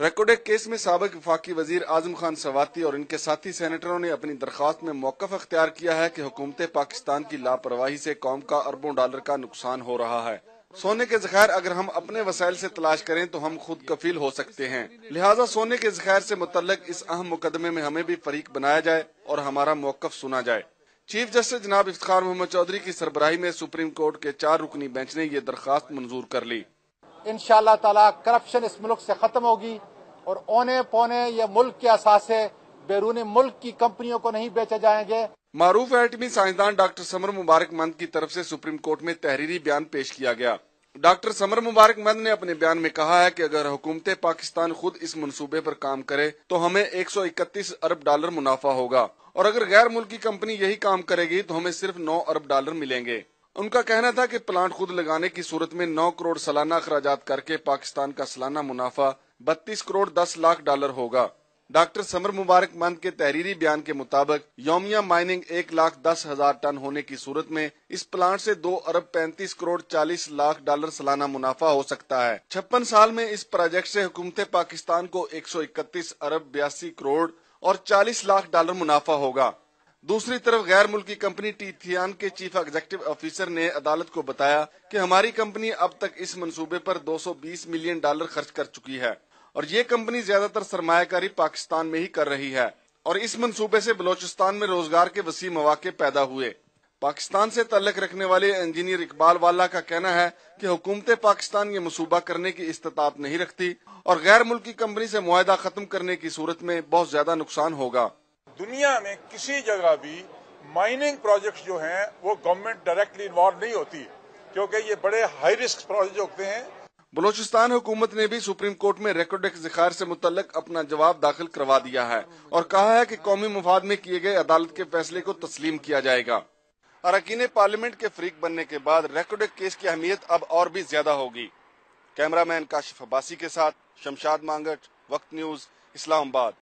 Reko Diq case में सबक वफाकी वजीर आजम खान सवाती और इनके साथी सैनेटरों ने अपनी दरख्वास्त में मौकफ अख्तियार किया है कि हुकूमत पाकिस्तान की लापरवाही से कौम का अरबों डॉलर का नुकसान हो रहा है सोने के जखैर अगर हम अपने वसाइल से तलाश करें तो हम खुद कफील हो सकते हैं लिहाजा सोने के जखैर से मुतलक इस अहम मुकदमे में हमें भी फरीक बनाया जाए और हमारा मौकफ सुना जाए चीफ जस्टिस जनाब इफ्तार मोहम्मद चौधरी की सरबराही में सुप्रीम कोर्ट के चार रुकनी बेंच ने यह दरख्वास्त मंजूर कर ली इन ताला करप्शन इस मुल्क से ख़त्म होगी और औने पौने ये मुल्क के असासे बैरूनी मुल्क की कंपनियों को नहीं बेचे जाएंगे मारूफ एटमी साइंसदान डॉक्टर समर मुबारक मंद की तरफ से सुप्रीम कोर्ट में तहरीरी बयान पेश किया गया डॉक्टर समर मुबारक मंद ने अपने बयान में कहा है कि अगर हुकूमत पाकिस्तान खुद इस मंसूबे पर काम करे तो हमें 131 अरब डॉलर मुनाफा होगा और अगर गैर मुल्की कंपनी यही काम करेगी तो हमें सिर्फ 9 अरब डॉलर मिलेंगे उनका कहना था कि प्लांट खुद लगाने की सूरत में नौ करोड़ सालाना अखराज करके पाकिस्तान का सालाना मुनाफा बत्तीस करोड़ दस लाख डॉलर होगा डॉक्टर समर मुबारक मंद के तहरीरी बयान के मुताबिक योमिया माइनिंग एक लाख दस हजार टन होने की सूरत में इस प्लांट से दो अरब पैंतीस करोड़ चालीस लाख डॉलर सालाना मुनाफा हो सकता है छप्पन साल में इस प्रोजेक्ट से हुकूमत पाकिस्तान को एक सौ इकतीस अरब बयासी करोड़ और चालीस लाख डॉलर मुनाफा होगा दूसरी तरफ गैर मुल्की कंपनी टीथियान के चीफ एग्जीक्यूटिव ऑफिसर ने अदालत को बताया कि हमारी कंपनी अब तक इस मंसूबे पर 220 मिलियन डॉलर खर्च कर चुकी है और ये कंपनी ज्यादातर सरमाकारी पाकिस्तान में ही कर रही है और इस मंसूबे से बलोचिस्तान में रोजगार के वसी मौके पैदा हुए पाकिस्तान से तलक रखने वाले इंजीनियर इकबाल वाला का कहना है कि हुकूमत पाकिस्तान ये मनसूबा करने की इस्तात नहीं रखती और गैर मुल्की कंपनी से मुहिदा खत्म करने की सूरत में बहुत ज्यादा नुकसान होगा दुनिया में किसी जगह भी माइनिंग प्रोजेक्ट्स जो हैं वो गवर्नमेंट डायरेक्टली इन्वॉल्व नहीं होती क्योंकि ये बड़े हाई रिस्क प्रोजेक्ट होते हैं बलोचिस्तान हुकूमत ने भी सुप्रीम कोर्ट में रिकॉर्ड जिखार से मुतलक अपना जवाब दाखिल करवा दिया है और कहा है कि कौमी मुफाद में किए गए अदालत के फैसले को तस्लीम किया जाएगा अरकिन पार्लियामेंट के फ्रीक बनने के बाद रिकॉर्ड केस की अहमियत अब और भी ज्यादा होगी कैमरामैन काशिफ अब्बासी के साथ शमशाद मांगट वक्त न्यूज इस्लामाबाद